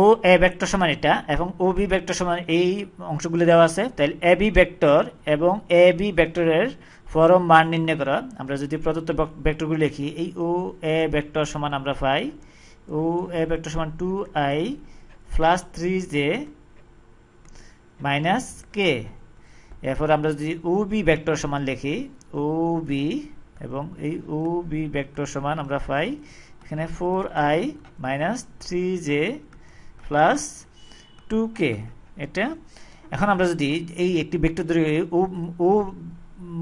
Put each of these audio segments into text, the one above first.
O A vector সমান এটা এবং ও বি ভেক্টর সমান এই অংশগুলো দেওয়া আছে তাহলে এ বি ভেক্টর এবং এ বি ভেক্টরের ফরম মান নির্ণয় করা আমরা যদি প্রদত্ত ভেক্টরগুলো লিখি এই ও এ ভেক্টর সমান আমরা পাই ও এ ভেক্টর সমান two I plus three J minus K এরপর আমরা যদি ও বি ভেক্টর সমান লিখি ও বি এবং এই ও বি ভেক্টর সমান আমরা পাই এখানে four I minus three J plus two K এটা এখন আমরা যদি এই একটি ভেক্টর ধরে ও ও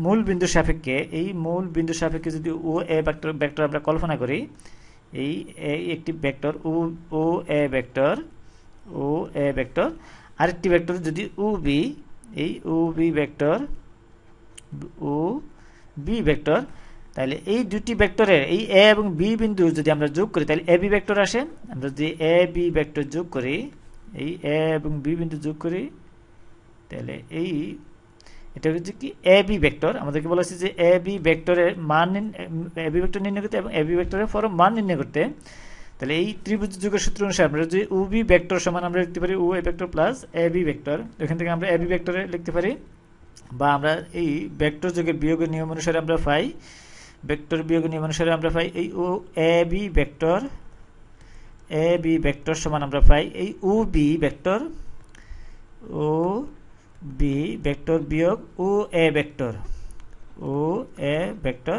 মূল বিন্দু সাপেক্ষে এই মূল বিন্দু সাপেক্ষে যদি ও এ ভেক্টর ভেক্টর আমরা কল্পনা করি এই একটি vector O O A vector O A vector আরেকটি ভেক্টর যদি ও বি এই O B vector O B vector তাহলে এই দুটি ভেক্টরের এই এ এবং বি বিন্দু যদি আমরা যোগ করি তাহলে এ বি ভেক্টর আসে আমরা যদি এ বি ভেক্টর যোগ করি এই এ এবং বি বিন্দু যোগ করি তাহলে এই এটা হচ্ছে কি এ বি ভেক্টর আমাদেরকে বলা হচ্ছে যে এ বি ভেক্টরের মান এ বি ভেক্টর নির্ণয় করতে এবং এ বি ভেক্টরের ফরম মান নির্ণয় করতে তাহলে এই ত্রিভুজ যুগের সূত্র অনুসারে আমরা যদি ও বি ভেক্টর সমান আমরা লিখতে পারি O A vector plus A B vector এখান থেকে আমরা এ বি ভেক্টরে লিখতে পারি বা আমরা এই ভেক্টর যুগের বিয়োগের নিয়ম অনুসারে আমরা পাই ভেক্টর বিয়োগ নিয়ম অনুসারে আমরা পাই এই ও A B vector A B vector সমান আমরা পাই এই O B vector O B vector বিয়োগ O A vector O A vector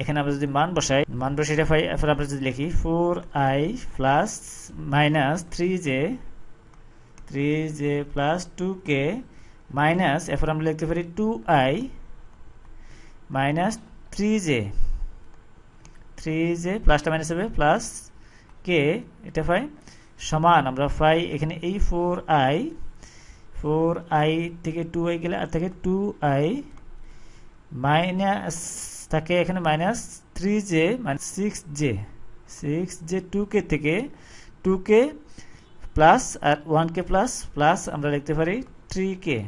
এখানে আমরা যদি মান বসাই মান বসে এটা পাই এরপর আমরা যদি লিখি four i plus minus three j three J plus two k minus এরপর আমরা লিখতে পারি two i minus three j three j প্লাসটা মাইনাস হবে প্লাস কে এটা পাই সমান আমরা পাই এখানে এই ফোর আই ফোর আই থেকে টু আই গেলে আর থেকে টু আই মাইনাস থাকে এখানে minus three J minus six j six j two k থেকে টু কে প্লাস আর ওয়ান কে প্লাস প্লাস আমরা লিখতে পারি থ্রি কে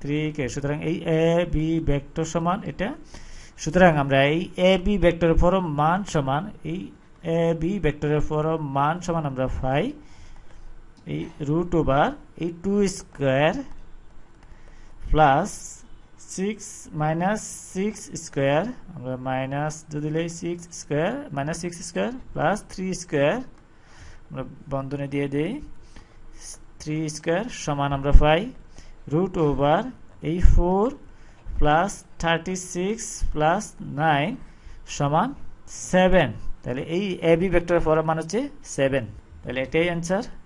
থ্রি কে সুতরাং এই এ বি ভেক্টর সমান এটা সুতরাং আমরা এই এ বি ভেক্টরের ফরম মান সমান এই এ বি ভেক্টরের ফরম মান সমান আমরা পাই এই রুট ওভার এই two square plus six minus six square আমরা মাইনাস যদি লাই six square minus six square plus three square আমরা বন্ধনে দিয়ে দিই থ্রি স্কোয়ার সমান আমরা পাই রুট ওভার এই four plus thirty six plus nine সমান সেভেন তাহলে এই এবি ভেক্টরের ফরম মান হচ্ছে সেভেন তাহলে এটাই অ্যান্সার